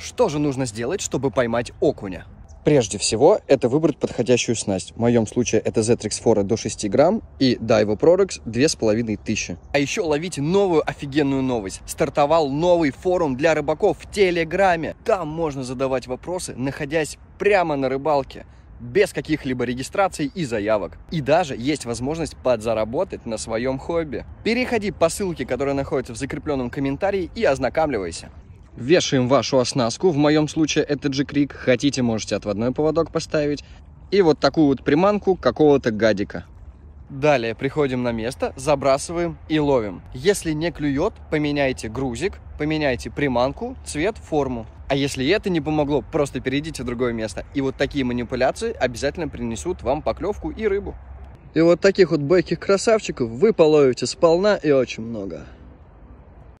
Что же нужно сделать, чтобы поймать окуня? Прежде всего, это выбрать подходящую снасть. В моем случае это Zetrix Fora до 6 грамм и Daiwa Prorex 2500. А еще ловите новую офигенную новость. Стартовал новый форум для рыбаков в Телеграме. Там можно задавать вопросы, находясь прямо на рыбалке без каких-либо регистраций и заявок. И даже есть возможность подзаработать на своем хобби. Переходи по ссылке, которая находится в закрепленном комментарии и ознакомливайся вешаем вашу оснастку, в моем случае это джекрик, хотите, можете отводной поводок поставить, и вот такую вот приманку какого-то гадика. Далее приходим на место, забрасываем и ловим. Если не клюет, поменяйте грузик, поменяйте приманку, цвет, форму. А если это не помогло, просто перейдите в другое место. И вот такие манипуляции обязательно принесут вам поклевку и рыбу. И вот таких вот бойких красавчиков вы половите сполна и очень много.